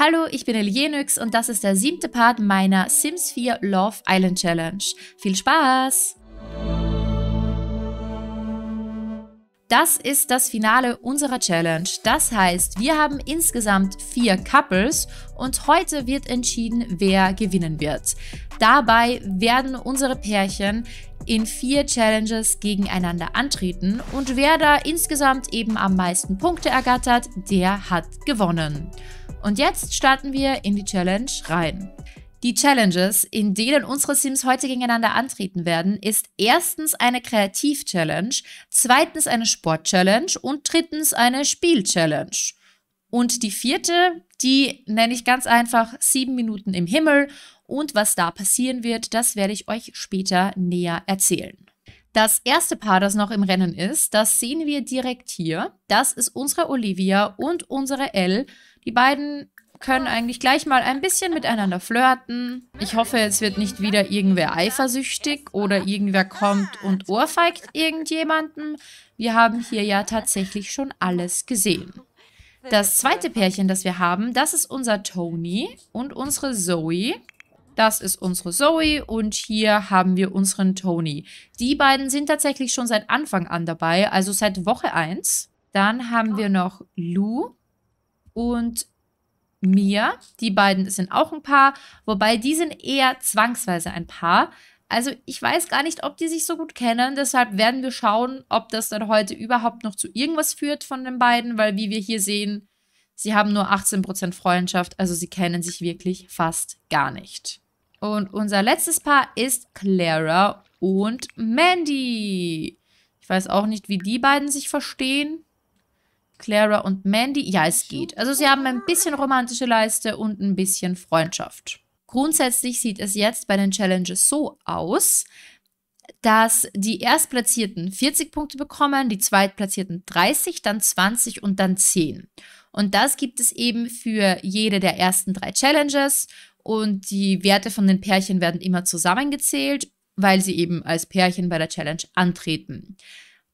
Hallo, ich bin Elienix und das ist der siebte Part meiner Sims 4 Love Island Challenge. Viel Spaß! Das ist das Finale unserer Challenge. Das heißt, wir haben insgesamt vier Couples und heute wird entschieden, wer gewinnen wird. Dabei werden unsere Pärchen in vier Challenges gegeneinander antreten und wer da insgesamt eben am meisten Punkte ergattert, der hat gewonnen. Und jetzt starten wir in die Challenge rein. Die Challenges, in denen unsere Sims heute gegeneinander antreten werden, ist erstens eine Kreativ-Challenge, zweitens eine Sport-Challenge und drittens eine Spiel-Challenge. Und die vierte, die nenne ich ganz einfach sieben Minuten im Himmel. Und was da passieren wird, das werde ich euch später näher erzählen. Das erste Paar, das noch im Rennen ist, das sehen wir direkt hier. Das ist unsere Olivia und unsere Elle. Die beiden können eigentlich gleich mal ein bisschen miteinander flirten. Ich hoffe, es wird nicht wieder irgendwer eifersüchtig oder irgendwer kommt und ohrfeigt irgendjemanden. Wir haben hier ja tatsächlich schon alles gesehen. Das zweite Pärchen, das wir haben, das ist unser Tony und unsere Zoe. Das ist unsere Zoe und hier haben wir unseren Tony. Die beiden sind tatsächlich schon seit Anfang an dabei, also seit Woche 1. Dann haben wir noch Lou und mir. Die beiden sind auch ein Paar, wobei die sind eher zwangsweise ein Paar. Also ich weiß gar nicht, ob die sich so gut kennen. Deshalb werden wir schauen, ob das dann heute überhaupt noch zu irgendwas führt von den beiden, weil wie wir hier sehen, sie haben nur 18% Freundschaft, also sie kennen sich wirklich fast gar nicht. Und unser letztes Paar ist Clara und Mandy. Ich weiß auch nicht, wie die beiden sich verstehen. Clara und Mandy. Ja, es geht. Also sie haben ein bisschen romantische Leiste und ein bisschen Freundschaft. Grundsätzlich sieht es jetzt bei den Challenges so aus, dass die Erstplatzierten 40 Punkte bekommen, die Zweitplatzierten 30, dann 20 und dann 10. Und das gibt es eben für jede der ersten drei Challenges. Und die Werte von den Pärchen werden immer zusammengezählt, weil sie eben als Pärchen bei der Challenge antreten.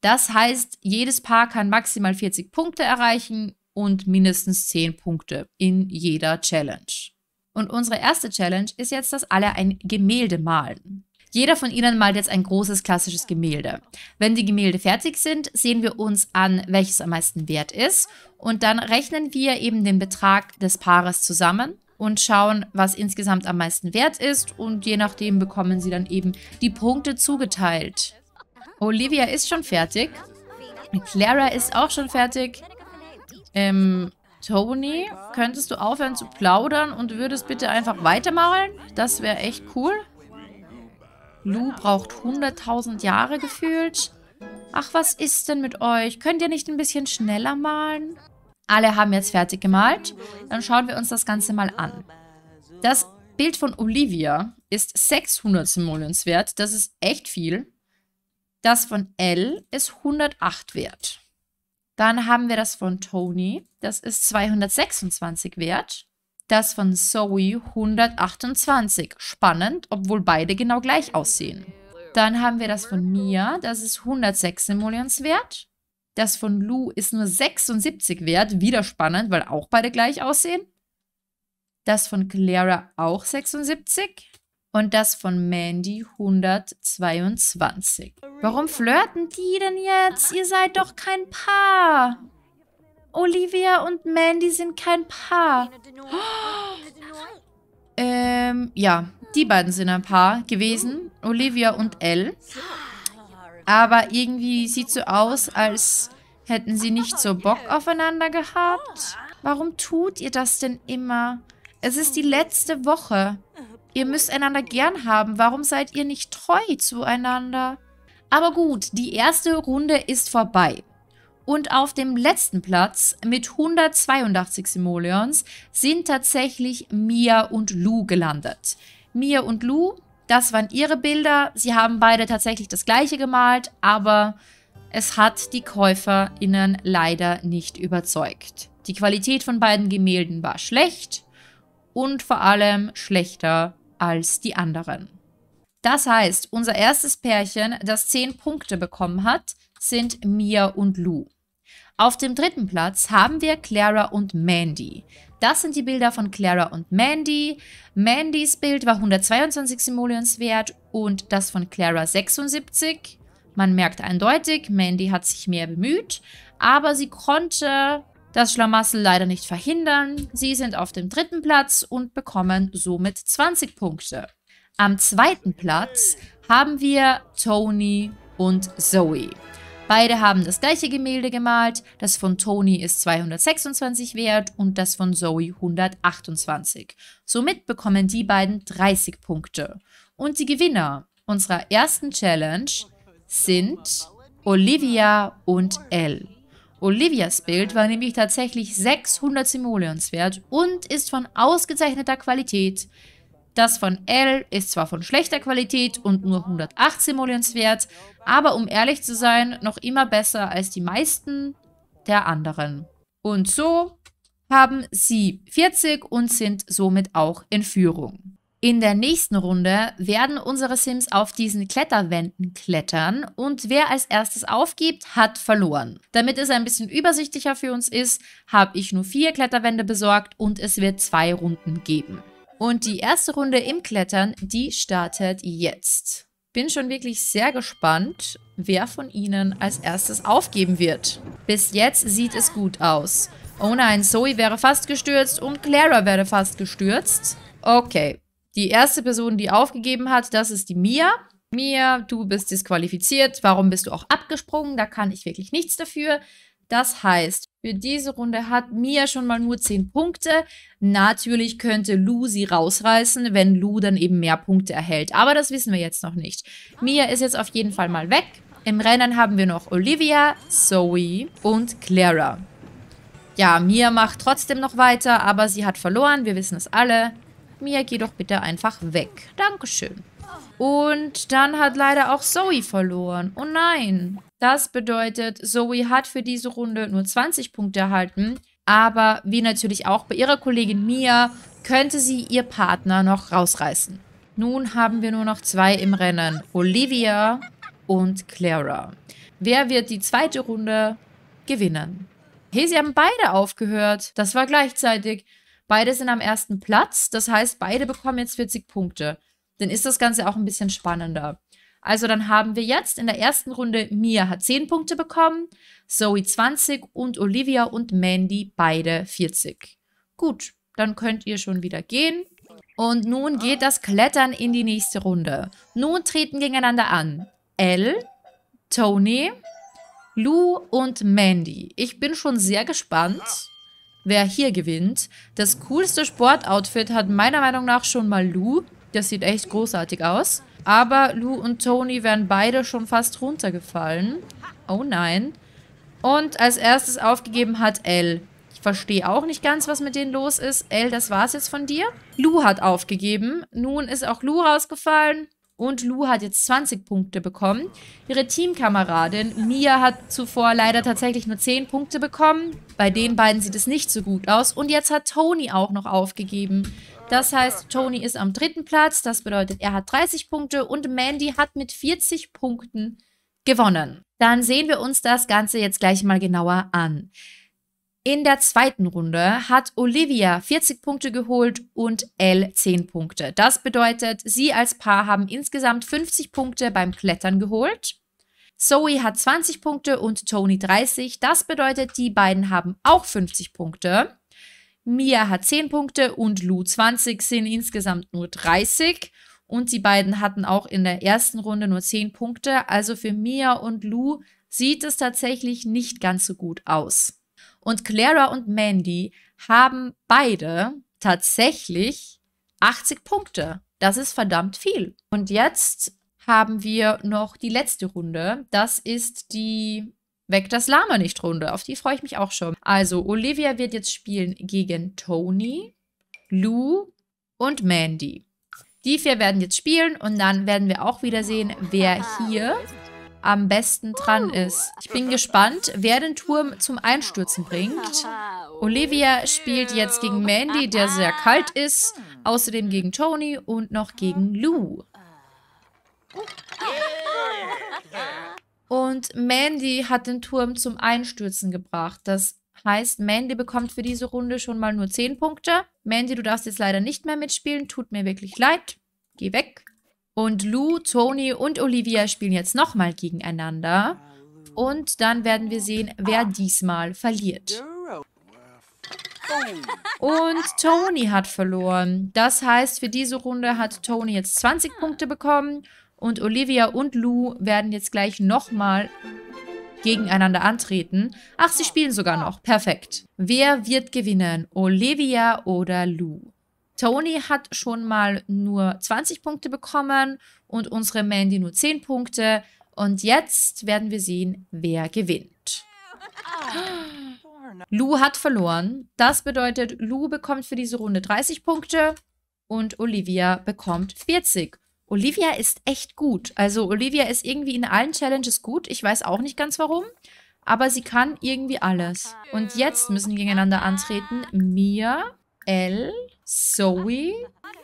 Das heißt, jedes Paar kann maximal 40 Punkte erreichen und mindestens 10 Punkte in jeder Challenge. Und unsere erste Challenge ist jetzt, dass alle ein Gemälde malen. Jeder von ihnen malt jetzt ein großes klassisches Gemälde. Wenn die Gemälde fertig sind, sehen wir uns an, welches am meisten wert ist. Und dann rechnen wir eben den Betrag des Paares zusammen und schauen, was insgesamt am meisten wert ist. Und je nachdem bekommen sie dann eben die Punkte zugeteilt. Olivia ist schon fertig. Clara ist auch schon fertig. Ähm, Tony, könntest du aufhören zu plaudern und würdest bitte einfach weitermalen? Das wäre echt cool. Lou braucht 100.000 Jahre gefühlt. Ach, was ist denn mit euch? Könnt ihr nicht ein bisschen schneller malen? Alle haben jetzt fertig gemalt. Dann schauen wir uns das Ganze mal an. Das Bild von Olivia ist 600 Simoleons wert. Das ist echt viel. Das von L ist 108 wert. Dann haben wir das von Tony, das ist 226 wert. Das von Zoe 128. Spannend, obwohl beide genau gleich aussehen. Dann haben wir das von Mia, das ist 106 Simoleons wert. Das von Lou ist nur 76 wert, wieder spannend, weil auch beide gleich aussehen. Das von Clara auch 76 und das von Mandy 122. Warum flirten die denn jetzt? Ihr seid doch kein Paar. Olivia und Mandy sind kein Paar. Ähm, ja, die beiden sind ein Paar gewesen. Olivia und Elle. Aber irgendwie sieht so aus, als hätten sie nicht so Bock aufeinander gehabt. Warum tut ihr das denn immer? Es ist die letzte Woche. Ihr müsst einander gern haben. Warum seid ihr nicht treu zueinander? Aber gut, die erste Runde ist vorbei. Und auf dem letzten Platz mit 182 Simoleons sind tatsächlich Mia und Lu gelandet. Mia und Lu, das waren ihre Bilder. Sie haben beide tatsächlich das gleiche gemalt, aber es hat die KäuferInnen leider nicht überzeugt. Die Qualität von beiden Gemälden war schlecht und vor allem schlechter als die anderen. Das heißt, unser erstes Pärchen, das 10 Punkte bekommen hat, sind Mia und Lou. Auf dem dritten Platz haben wir Clara und Mandy. Das sind die Bilder von Clara und Mandy. Mandys Bild war 122 Simoleons wert und das von Clara 76. Man merkt eindeutig, Mandy hat sich mehr bemüht, aber sie konnte das Schlamassel leider nicht verhindern. Sie sind auf dem dritten Platz und bekommen somit 20 Punkte. Am zweiten Platz haben wir Tony und Zoe. Beide haben das gleiche Gemälde gemalt. Das von Tony ist 226 wert und das von Zoe 128. Somit bekommen die beiden 30 Punkte. Und die Gewinner unserer ersten Challenge sind Olivia und Elle. Olivias Bild war nämlich tatsächlich 600 Simoleons wert und ist von ausgezeichneter Qualität. Das von L ist zwar von schlechter Qualität und nur 108 Simoleons wert, aber um ehrlich zu sein, noch immer besser als die meisten der anderen. Und so haben sie 40 und sind somit auch in Führung. In der nächsten Runde werden unsere Sims auf diesen Kletterwänden klettern und wer als erstes aufgibt, hat verloren. Damit es ein bisschen übersichtlicher für uns ist, habe ich nur vier Kletterwände besorgt und es wird zwei Runden geben. Und die erste Runde im Klettern, die startet jetzt. Bin schon wirklich sehr gespannt, wer von Ihnen als erstes aufgeben wird. Bis jetzt sieht es gut aus. Oh nein, Zoe wäre fast gestürzt und Clara wäre fast gestürzt. Okay, die erste Person, die aufgegeben hat, das ist die Mia. Mia, du bist disqualifiziert. Warum bist du auch abgesprungen? Da kann ich wirklich nichts dafür. Das heißt, für diese Runde hat Mia schon mal nur 10 Punkte. Natürlich könnte Lu sie rausreißen, wenn Lu dann eben mehr Punkte erhält. Aber das wissen wir jetzt noch nicht. Mia ist jetzt auf jeden Fall mal weg. Im Rennen haben wir noch Olivia, Zoe und Clara. Ja, Mia macht trotzdem noch weiter, aber sie hat verloren. Wir wissen es alle. Mia, geh doch bitte einfach weg. Dankeschön. Und dann hat leider auch Zoe verloren. Oh nein. Das bedeutet, Zoe hat für diese Runde nur 20 Punkte erhalten. Aber wie natürlich auch bei ihrer Kollegin Mia, könnte sie ihr Partner noch rausreißen. Nun haben wir nur noch zwei im Rennen. Olivia und Clara. Wer wird die zweite Runde gewinnen? Hey, sie haben beide aufgehört. Das war gleichzeitig. Beide sind am ersten Platz. Das heißt, beide bekommen jetzt 40 Punkte. Dann ist das Ganze auch ein bisschen spannender. Also dann haben wir jetzt in der ersten Runde Mia hat 10 Punkte bekommen, Zoe 20 und Olivia und Mandy beide 40. Gut, dann könnt ihr schon wieder gehen. Und nun geht das Klettern in die nächste Runde. Nun treten gegeneinander an. Elle, Tony, Lou und Mandy. Ich bin schon sehr gespannt wer hier gewinnt. Das coolste Sportoutfit hat meiner Meinung nach schon mal Lou. Das sieht echt großartig aus. Aber Lou und Tony wären beide schon fast runtergefallen. Oh nein. Und als erstes aufgegeben hat Elle. Ich verstehe auch nicht ganz, was mit denen los ist. Elle, das war's jetzt von dir. Lou hat aufgegeben. Nun ist auch Lou rausgefallen. Und Lu hat jetzt 20 Punkte bekommen. Ihre Teamkameradin Mia hat zuvor leider tatsächlich nur 10 Punkte bekommen. Bei den beiden sieht es nicht so gut aus. Und jetzt hat Tony auch noch aufgegeben. Das heißt, Tony ist am dritten Platz. Das bedeutet, er hat 30 Punkte und Mandy hat mit 40 Punkten gewonnen. Dann sehen wir uns das Ganze jetzt gleich mal genauer an. In der zweiten Runde hat Olivia 40 Punkte geholt und Elle 10 Punkte. Das bedeutet, sie als Paar haben insgesamt 50 Punkte beim Klettern geholt. Zoe hat 20 Punkte und Tony 30. Das bedeutet, die beiden haben auch 50 Punkte. Mia hat 10 Punkte und Lou 20, sind insgesamt nur 30. Und die beiden hatten auch in der ersten Runde nur 10 Punkte. Also für Mia und Lou sieht es tatsächlich nicht ganz so gut aus. Und Clara und Mandy haben beide tatsächlich 80 Punkte. Das ist verdammt viel. Und jetzt haben wir noch die letzte Runde. Das ist die Weg das Lama nicht Runde. Auf die freue ich mich auch schon. Also Olivia wird jetzt spielen gegen Tony, Lou und Mandy. Die vier werden jetzt spielen und dann werden wir auch wieder sehen, wer hier am besten dran ist. Ich bin gespannt, wer den Turm zum Einstürzen bringt. Olivia spielt jetzt gegen Mandy, der sehr kalt ist, außerdem gegen Tony und noch gegen Lou. Und Mandy hat den Turm zum Einstürzen gebracht. Das heißt, Mandy bekommt für diese Runde schon mal nur 10 Punkte. Mandy, du darfst jetzt leider nicht mehr mitspielen. Tut mir wirklich leid. Geh weg. Und Lou, Tony und Olivia spielen jetzt nochmal gegeneinander. Und dann werden wir sehen, wer diesmal verliert. Und Tony hat verloren. Das heißt, für diese Runde hat Tony jetzt 20 Punkte bekommen. Und Olivia und Lou werden jetzt gleich nochmal gegeneinander antreten. Ach, sie spielen sogar noch. Perfekt. Wer wird gewinnen? Olivia oder Lou? Tony hat schon mal nur 20 Punkte bekommen und unsere Mandy nur 10 Punkte. Und jetzt werden wir sehen, wer gewinnt. Lou hat verloren. Das bedeutet, Lou bekommt für diese Runde 30 Punkte und Olivia bekommt 40. Olivia ist echt gut. Also Olivia ist irgendwie in allen Challenges gut. Ich weiß auch nicht ganz warum. Aber sie kann irgendwie alles. Und jetzt müssen gegeneinander antreten. Mia, Elle Zoe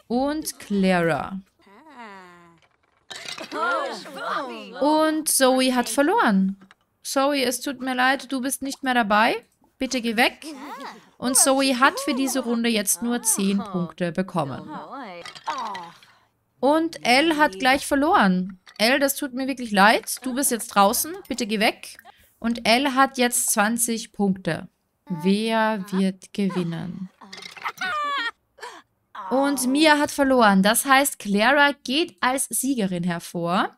und Clara. Und Zoe hat verloren. Zoe, es tut mir leid, du bist nicht mehr dabei. Bitte geh weg. Und Zoe hat für diese Runde jetzt nur 10 Punkte bekommen. Und Elle hat gleich verloren. Elle, das tut mir wirklich leid. Du bist jetzt draußen. Bitte geh weg. Und Elle hat jetzt 20 Punkte. Wer wird gewinnen? Und Mia hat verloren. Das heißt, Clara geht als Siegerin hervor.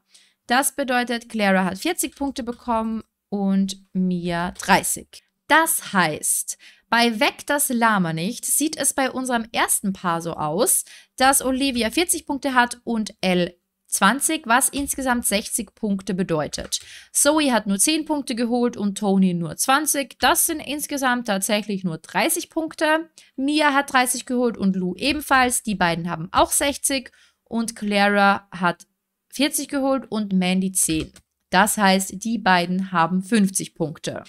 Das bedeutet, Clara hat 40 Punkte bekommen und Mia 30. Das heißt, bei Weg das Lama nicht sieht es bei unserem ersten Paar so aus, dass Olivia 40 Punkte hat und Elle 20, was insgesamt 60 Punkte bedeutet. Zoe hat nur 10 Punkte geholt und Tony nur 20. Das sind insgesamt tatsächlich nur 30 Punkte. Mia hat 30 geholt und Lou ebenfalls. Die beiden haben auch 60 und Clara hat 40 geholt und Mandy 10. Das heißt, die beiden haben 50 Punkte.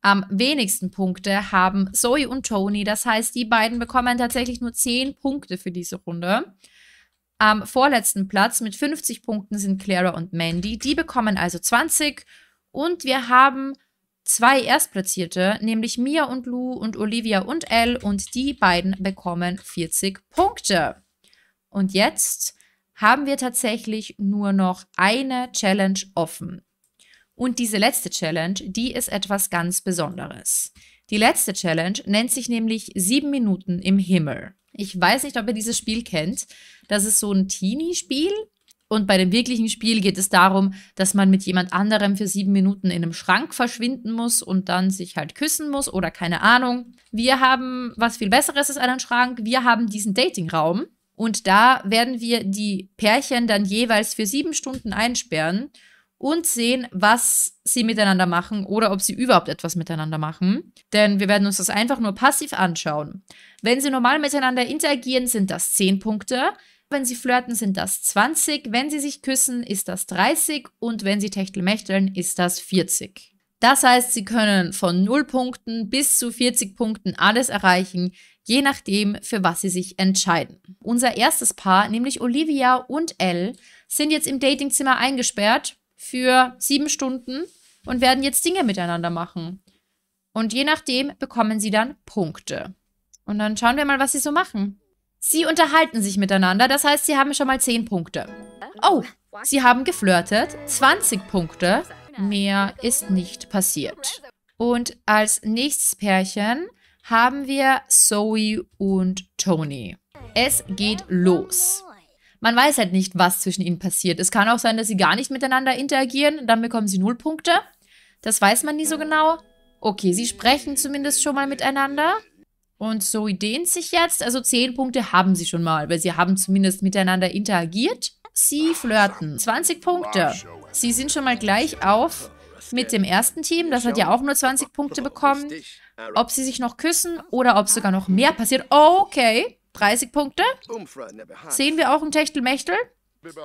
Am wenigsten Punkte haben Zoe und Tony. Das heißt, die beiden bekommen tatsächlich nur 10 Punkte für diese Runde. Am vorletzten Platz mit 50 Punkten sind Clara und Mandy. Die bekommen also 20. Und wir haben zwei Erstplatzierte, nämlich Mia und Lou und Olivia und Elle. Und die beiden bekommen 40 Punkte. Und jetzt haben wir tatsächlich nur noch eine Challenge offen. Und diese letzte Challenge, die ist etwas ganz Besonderes. Die letzte Challenge nennt sich nämlich 7 Minuten im Himmel. Ich weiß nicht, ob ihr dieses Spiel kennt. Das ist so ein Teenie-Spiel. Und bei dem wirklichen Spiel geht es darum, dass man mit jemand anderem für sieben Minuten in einem Schrank verschwinden muss und dann sich halt küssen muss oder keine Ahnung. Wir haben was viel Besseres als einen Schrank. Wir haben diesen Datingraum und da werden wir die Pärchen dann jeweils für sieben Stunden einsperren und sehen, was sie miteinander machen oder ob sie überhaupt etwas miteinander machen. Denn wir werden uns das einfach nur passiv anschauen. Wenn sie normal miteinander interagieren, sind das zehn Punkte. Wenn sie flirten, sind das 20, wenn sie sich küssen, ist das 30 und wenn sie techtelmechteln, ist das 40. Das heißt, sie können von 0 Punkten bis zu 40 Punkten alles erreichen, je nachdem, für was sie sich entscheiden. Unser erstes Paar, nämlich Olivia und Elle, sind jetzt im Datingzimmer eingesperrt für 7 Stunden und werden jetzt Dinge miteinander machen. Und je nachdem bekommen sie dann Punkte. Und dann schauen wir mal, was sie so machen. Sie unterhalten sich miteinander, das heißt, sie haben schon mal 10 Punkte. Oh, sie haben geflirtet, 20 Punkte. Mehr ist nicht passiert. Und als nächstes Pärchen haben wir Zoe und Tony. Es geht los. Man weiß halt nicht, was zwischen ihnen passiert. Es kann auch sein, dass sie gar nicht miteinander interagieren, dann bekommen sie 0 Punkte. Das weiß man nie so genau. Okay, sie sprechen zumindest schon mal miteinander. Und so dehnt sich jetzt, also zehn Punkte haben sie schon mal, weil sie haben zumindest miteinander interagiert. Sie flirten. 20 Punkte. Sie sind schon mal gleich auf mit dem ersten Team. Das hat ja auch nur 20 Punkte bekommen. Ob sie sich noch küssen oder ob sogar noch mehr passiert. Okay, 30 Punkte. Sehen wir auch ein Techtelmechtel?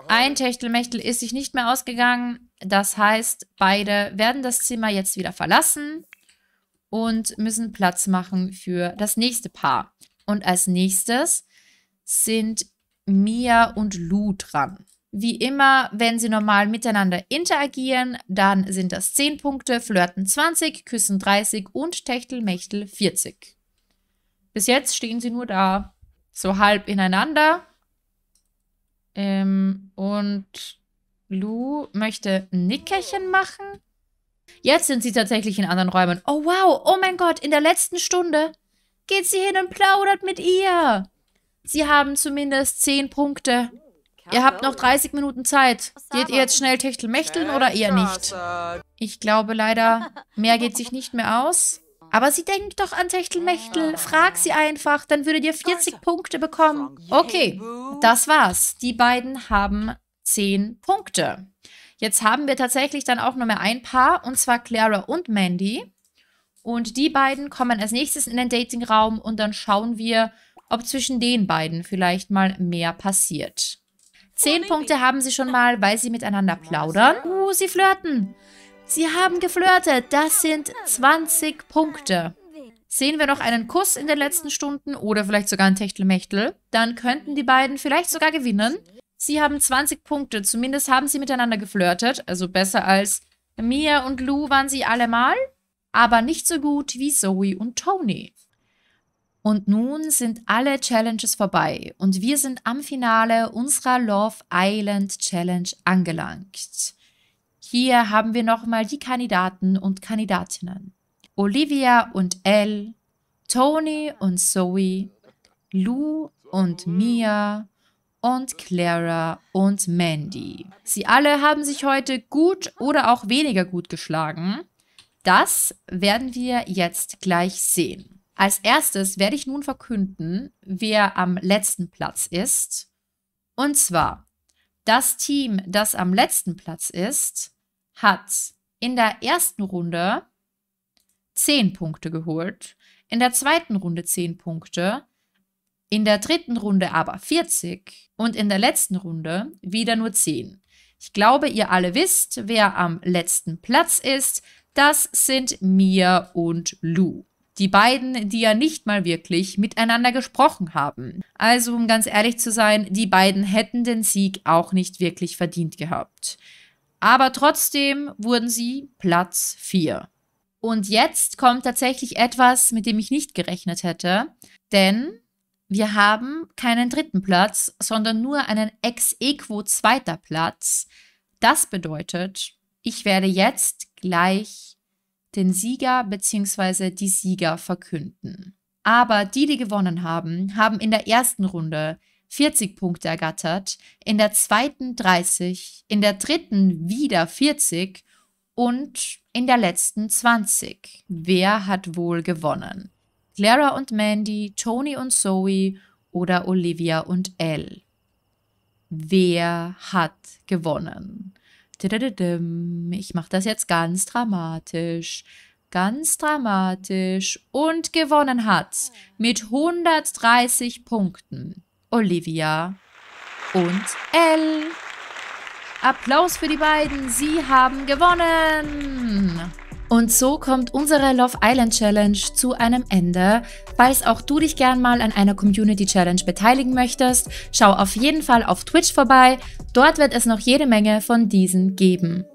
Ein Techtelmechtel ist sich nicht mehr ausgegangen. Das heißt, beide werden das Zimmer jetzt wieder verlassen und müssen Platz machen für das nächste Paar. Und als nächstes sind Mia und Lu dran. Wie immer, wenn sie normal miteinander interagieren, dann sind das 10 Punkte, flirten 20, küssen 30 und Techtelmechtel 40. Bis jetzt stehen sie nur da, so halb ineinander. Ähm, und Lu möchte ein Nickerchen machen Jetzt sind sie tatsächlich in anderen Räumen. Oh wow, oh mein Gott, in der letzten Stunde geht sie hin und plaudert mit ihr. Sie haben zumindest 10 Punkte. Ihr habt noch 30 Minuten Zeit. Geht ihr jetzt schnell Techtelmechteln oder eher nicht? Ich glaube leider, mehr geht sich nicht mehr aus. Aber sie denkt doch an Techtelmechtel. Frag sie einfach, dann würdet ihr 40 Punkte bekommen. Okay, das war's. Die beiden haben 10 Punkte. Jetzt haben wir tatsächlich dann auch noch mehr ein Paar, und zwar Clara und Mandy. Und die beiden kommen als nächstes in den Datingraum und dann schauen wir, ob zwischen den beiden vielleicht mal mehr passiert. Zehn Punkte haben sie schon mal, weil sie miteinander plaudern. Uh, sie flirten. Sie haben geflirtet. Das sind 20 Punkte. Sehen wir noch einen Kuss in den letzten Stunden oder vielleicht sogar ein Techtelmechtel, dann könnten die beiden vielleicht sogar gewinnen. Sie haben 20 Punkte. Zumindest haben sie miteinander geflirtet. Also besser als Mia und Lou waren sie allemal. Aber nicht so gut wie Zoe und Tony. Und nun sind alle Challenges vorbei und wir sind am Finale unserer Love Island Challenge angelangt. Hier haben wir nochmal die Kandidaten und Kandidatinnen. Olivia und Elle, Tony und Zoe, Lou und Mia, und Clara und Mandy. Sie alle haben sich heute gut oder auch weniger gut geschlagen. Das werden wir jetzt gleich sehen. Als erstes werde ich nun verkünden, wer am letzten Platz ist. Und zwar, das Team, das am letzten Platz ist, hat in der ersten Runde 10 Punkte geholt, in der zweiten Runde 10 Punkte, in der dritten Runde aber 40 und in der letzten Runde wieder nur 10. Ich glaube, ihr alle wisst, wer am letzten Platz ist. Das sind Mia und Lou. Die beiden, die ja nicht mal wirklich miteinander gesprochen haben. Also, um ganz ehrlich zu sein, die beiden hätten den Sieg auch nicht wirklich verdient gehabt. Aber trotzdem wurden sie Platz 4. Und jetzt kommt tatsächlich etwas, mit dem ich nicht gerechnet hätte, denn wir haben keinen dritten Platz, sondern nur einen ex-equo zweiter Platz. Das bedeutet, ich werde jetzt gleich den Sieger bzw. die Sieger verkünden. Aber die, die gewonnen haben, haben in der ersten Runde 40 Punkte ergattert, in der zweiten 30, in der dritten wieder 40 und in der letzten 20. Wer hat wohl gewonnen? Clara und Mandy, Tony und Zoe oder Olivia und Elle. Wer hat gewonnen? Ich mache das jetzt ganz dramatisch. Ganz dramatisch. Und gewonnen hat mit 130 Punkten Olivia und Elle. Applaus für die beiden. Sie haben gewonnen. Und so kommt unsere Love Island Challenge zu einem Ende. Falls auch du dich gern mal an einer Community Challenge beteiligen möchtest, schau auf jeden Fall auf Twitch vorbei. Dort wird es noch jede Menge von diesen geben.